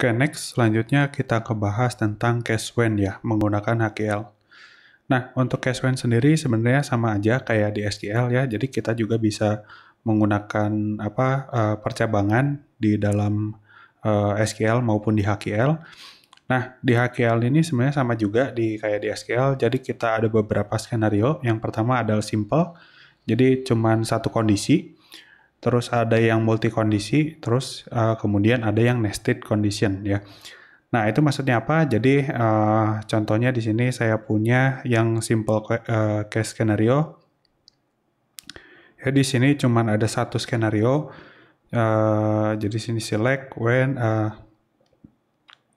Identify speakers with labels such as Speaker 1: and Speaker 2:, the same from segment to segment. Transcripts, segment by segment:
Speaker 1: Oke, next selanjutnya kita ke bahas tentang cash when ya, menggunakan HQL. Nah, untuk cash when sendiri sebenarnya sama aja kayak di SQL ya, jadi kita juga bisa menggunakan apa uh, percabangan di dalam uh, eh, SQL maupun di HQL. Nah, di HQL ini sebenarnya sama juga di kayak di SQL, jadi kita ada beberapa skenario. Yang pertama adalah simple, jadi cuma satu kondisi terus ada yang multi kondisi, terus uh, kemudian ada yang nested condition ya. Nah, itu maksudnya apa? Jadi uh, contohnya di sini saya punya yang simple uh, case scenario. Ya di sini cuman ada satu skenario. Uh, jadi sini select when uh,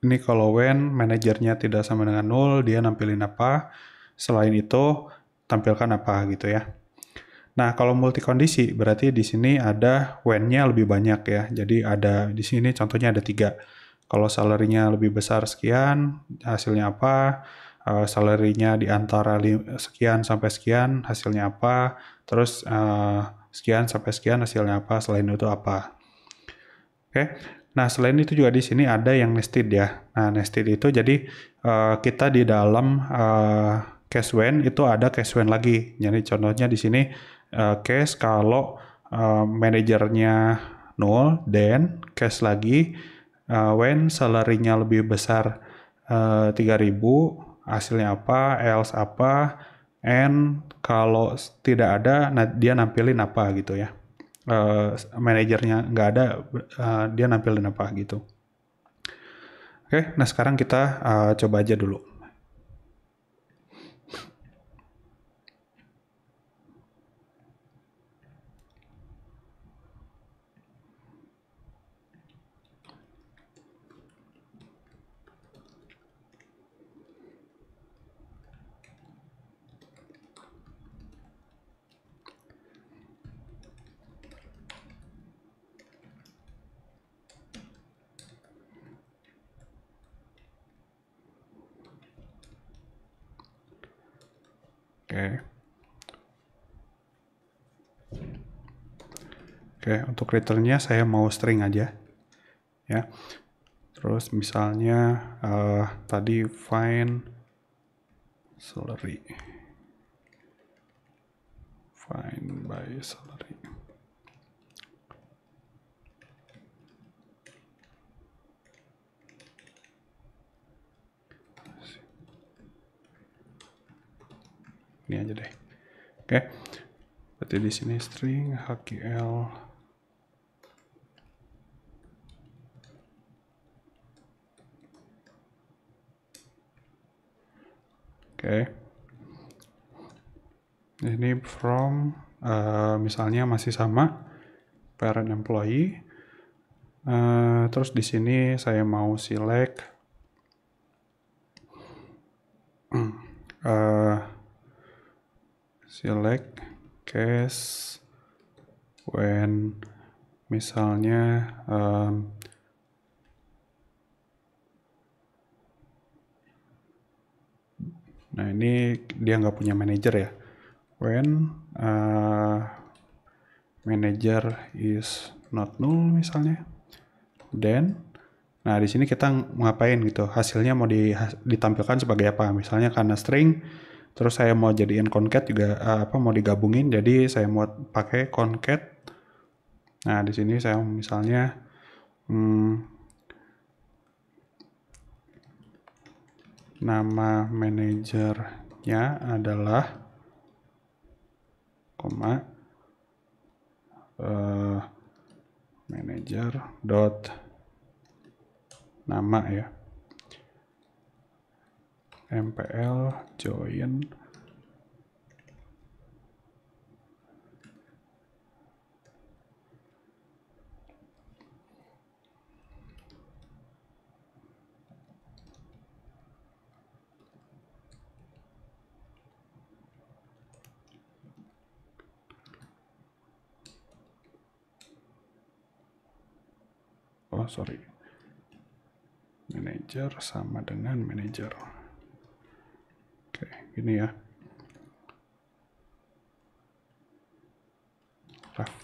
Speaker 1: ini kalau when manajernya tidak sama dengan nol, dia nampilin apa? Selain itu, tampilkan apa gitu ya. Nah, kalau multi kondisi berarti di sini ada when-nya lebih banyak ya. Jadi ada di sini contohnya ada tiga. Kalau salarinya lebih besar sekian, hasilnya apa? Uh, eh, salarinya di antara sekian sampai sekian, hasilnya apa? Terus uh, sekian sampai sekian, hasilnya apa? Selain itu apa? Oke. Okay. Nah, selain itu juga di sini ada yang nested ya. Nah, nested itu jadi uh, kita di dalam uh, when itu ada when lagi. Jadi contohnya di sini uh, eh, case kalau uh, manajernya nol, then cash lagi uh, when salarynya lebih besar uh, 3000, hasilnya apa, else apa, and kalau tidak ada nah dia nampilin apa gitu ya. Uh, manajernya nggak ada uh, dia nampilin apa gitu. Oke, okay, nah sekarang kita uh, coba aja dulu. Oke. Oke, untuk returnnya saya mau string aja. Ya. Terus misalnya uh, tadi find salary. Find by salary. ini aja deh oke okay. berarti di sini string hql oke okay. ini from uh, misalnya masih sama parent employee uh, terus di sini saya mau select uh, select case when misalnya um, nah ini dia nggak punya manager ya when uh, manager is not null misalnya then nah di sini kita ngapain gitu hasilnya mau di, ditampilkan sebagai apa misalnya karena string terus saya mau jadiin concat juga eh, apa mau digabungin jadi saya mau pakai concat nah di sini saya misalnya hmm, nama manajernya adalah koma uh, eh, manager dot nama ya mpl join oh sorry manager sama dengan manager ini ya Rough.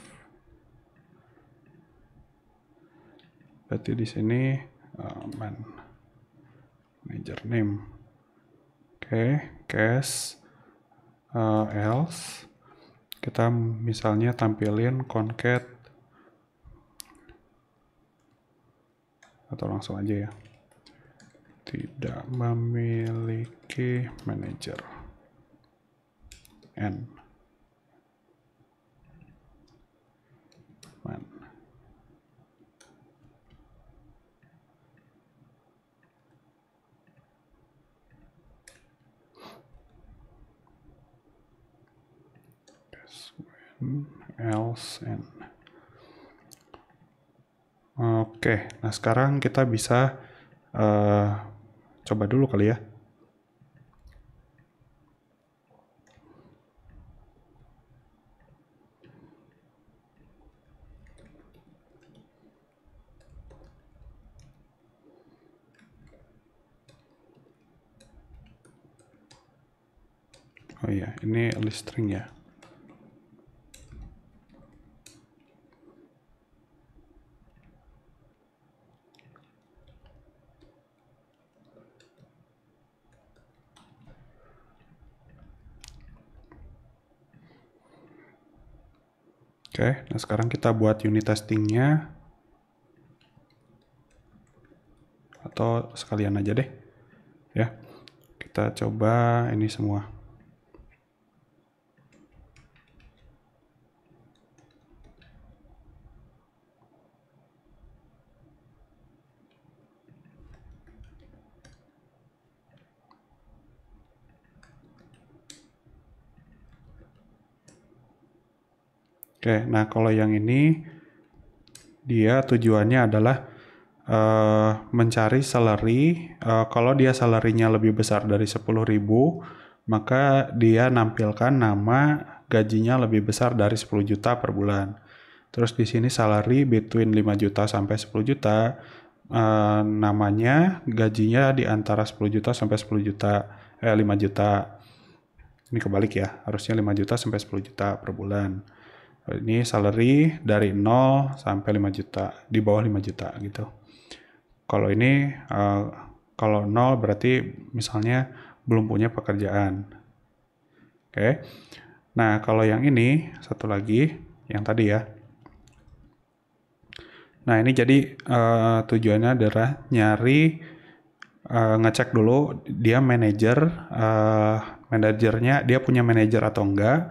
Speaker 1: berarti di sini uh, man manager name oke okay, case uh, else kita misalnya tampilin concat atau langsung aja ya tidak memiliki manajer n man else and oke nah sekarang kita bisa uh, coba dulu kali ya. Oh iya, ini list ya. Oke, nah sekarang kita buat unit testingnya. Atau sekalian aja deh. Ya, kita coba ini semua. Oke, nah kalau yang ini dia tujuannya adalah uh, mencari salary. Uh, kalau dia salarynya lebih besar dari 10.000, maka dia nampilkan nama gajinya lebih besar dari 10 juta per bulan. Terus di sini salary between 5 juta sampai 10 juta. Uh, namanya gajinya di antara 10 juta sampai 10 juta eh 5 juta. Ini kebalik ya, harusnya 5 juta sampai 10 juta per bulan ini salary dari 0 sampai 5 juta di bawah 5 juta gitu kalau ini uh, kalau 0 berarti misalnya belum punya pekerjaan oke okay. nah kalau yang ini satu lagi yang tadi ya nah ini jadi uh, tujuannya adalah nyari uh, ngecek dulu dia manajer uh, manajernya dia punya manajer atau enggak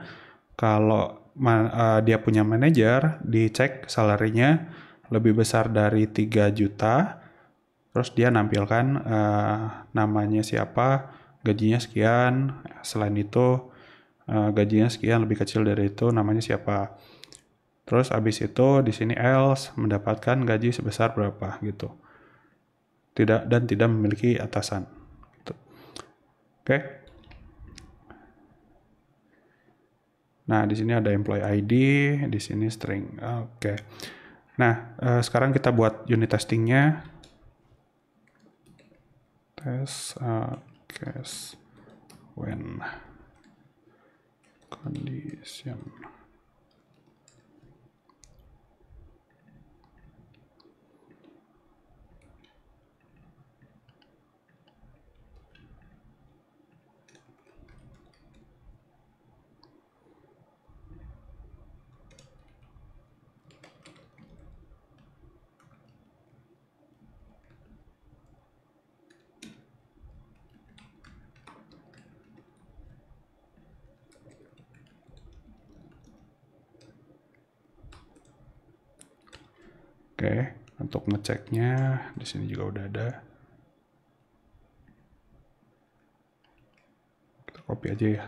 Speaker 1: kalau ma uh, dia punya manajer, dicek salarinya lebih besar dari 3 juta, terus dia nampilkan uh, namanya siapa, gajinya sekian, selain itu uh, gajinya sekian lebih kecil dari itu, namanya siapa. Terus abis itu di sini else mendapatkan gaji sebesar berapa gitu. Tidak dan tidak memiliki atasan. Gitu. Oke. Okay. Nah, di sini ada employee ID, di sini string. Oke. Okay. Nah, eh, sekarang kita buat unit testingnya. test eh, case when condition. Oke, untuk ngeceknya di sini juga udah ada. Kita copy aja ya.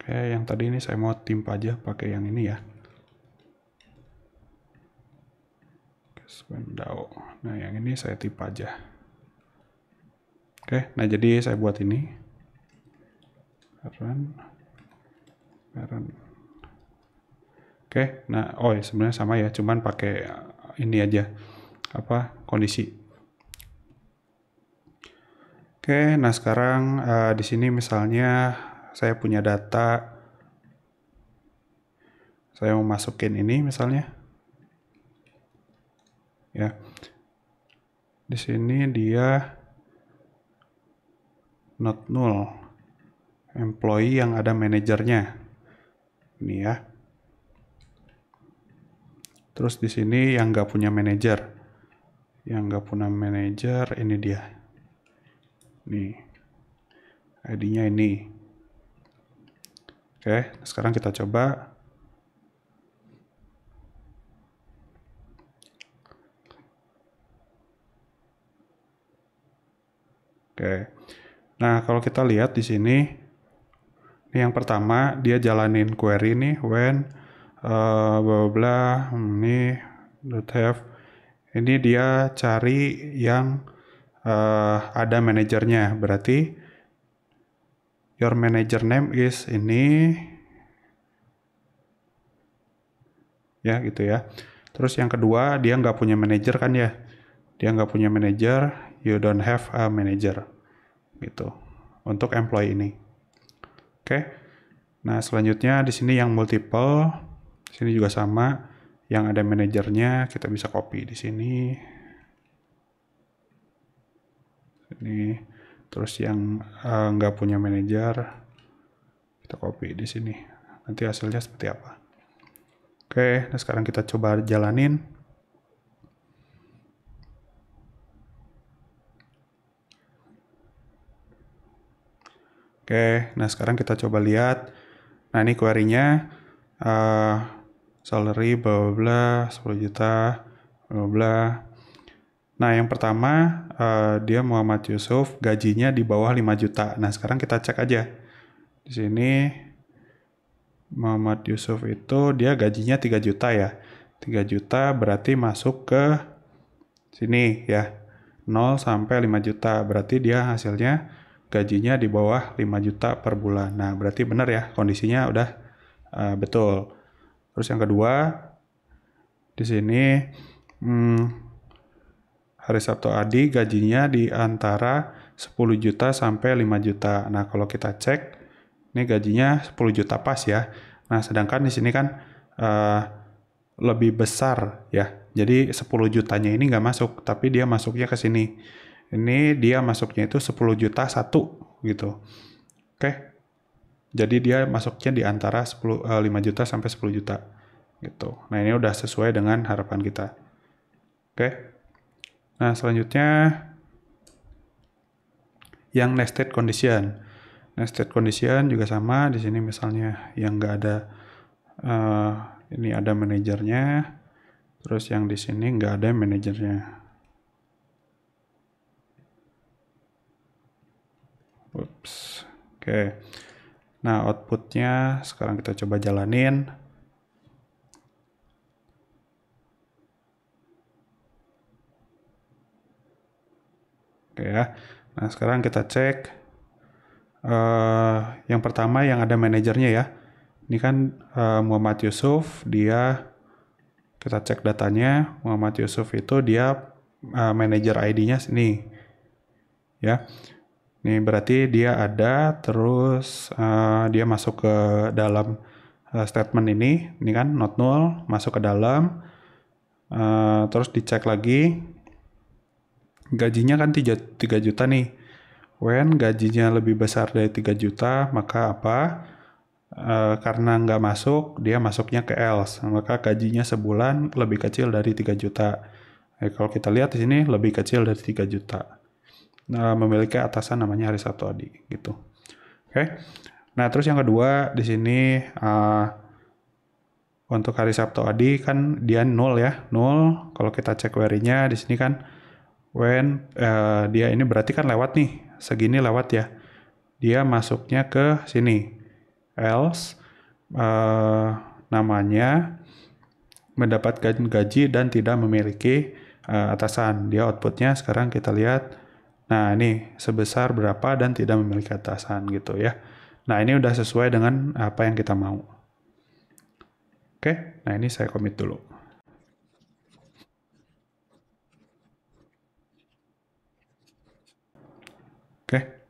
Speaker 1: Oke, yang tadi ini saya mau timpa aja pakai yang ini ya. Nah, yang ini saya tipe aja. Oke, nah jadi saya buat ini. Run. Run. Oke, nah oh ya sebenarnya sama ya, cuman pakai eh, ini aja apa kondisi. Oke, nah sekarang uh, di sini misalnya saya punya data saya mau masukin ini misalnya. Ya. Di sini dia not null employee yang ada manajernya ini ya terus di sini yang nggak punya manajer yang nggak punya manajer ini dia nih ID-nya ini oke sekarang kita coba oke Nah, kalau kita lihat di sini, ini yang pertama dia jalanin query nih when uh, bla bla hmm, ini dot have ini dia cari yang uh, ada manajernya berarti your manager name is ini ya gitu ya terus yang kedua dia nggak punya manager kan ya dia nggak punya manager you don't have a manager gitu untuk employee ini. Oke. Nah, selanjutnya di sini yang multiple, di sini juga sama yang ada manajernya kita bisa copy di sini. Ini terus yang uh, nggak punya manajer kita copy di sini. Nanti hasilnya seperti apa. Oke, nah sekarang kita coba jalanin. Oke, okay, nah sekarang kita coba lihat. Nah ini query-nya uh, salary bla bla 10 juta bla bla. Nah yang pertama uh, dia Muhammad Yusuf gajinya di bawah 5 juta. Nah sekarang kita cek aja. Di sini Muhammad Yusuf itu dia gajinya 3 juta ya. 3 juta berarti masuk ke sini ya. 0 sampai 5 juta berarti dia hasilnya gajinya di bawah 5 juta per bulan. Nah, berarti benar ya kondisinya udah uh, betul. Terus yang kedua di sini hmm, hari Sabtu Adi gajinya di antara 10 juta sampai 5 juta. Nah, kalau kita cek ini gajinya 10 juta pas ya. Nah, sedangkan di sini kan uh, lebih besar ya. Jadi 10 jutanya ini nggak masuk, tapi dia masuknya ke sini ini dia masuknya itu 10 juta satu gitu oke jadi dia masuknya di antara 10, 5 eh, juta sampai 10 juta gitu nah ini udah sesuai dengan harapan kita oke nah selanjutnya yang nested condition nested condition juga sama di sini misalnya yang nggak ada uh, ini ada manajernya terus yang di sini nggak ada manajernya Oke. Nah, outputnya sekarang kita coba jalanin. Oke ya. Nah, sekarang kita cek uh, yang pertama yang ada manajernya ya. Ini kan uh, Muhammad Yusuf, dia kita cek datanya. Muhammad Yusuf itu dia uh, manajer ID-nya sini. Ya. Ini berarti dia ada terus uh, dia masuk ke dalam uh, statement ini, ini kan not null masuk ke dalam uh, terus dicek lagi gajinya kan 3, 3 juta nih. When gajinya lebih besar dari 3 juta, maka apa? uh, karena nggak masuk, dia masuknya ke else. Maka gajinya sebulan lebih kecil dari 3 juta. eh, kalau kita lihat di sini lebih kecil dari 3 juta. Eh, memiliki atasan namanya Hari Sabtu Adi gitu. Oke. Okay? Nah, terus yang kedua di sini uh, untuk hari Sabtu Adi kan dia nol ya, nol. Kalau kita cek query-nya di sini kan when uh, dia ini berarti kan lewat nih, segini lewat ya. Dia masuknya ke sini. Else uh, namanya mendapatkan gaji dan tidak memiliki uh, atasan. Dia outputnya sekarang kita lihat Nah, ini sebesar berapa dan tidak memiliki atasan gitu ya. Nah, ini udah sesuai dengan apa yang kita mau. Oke, nah ini saya komit dulu. Oke.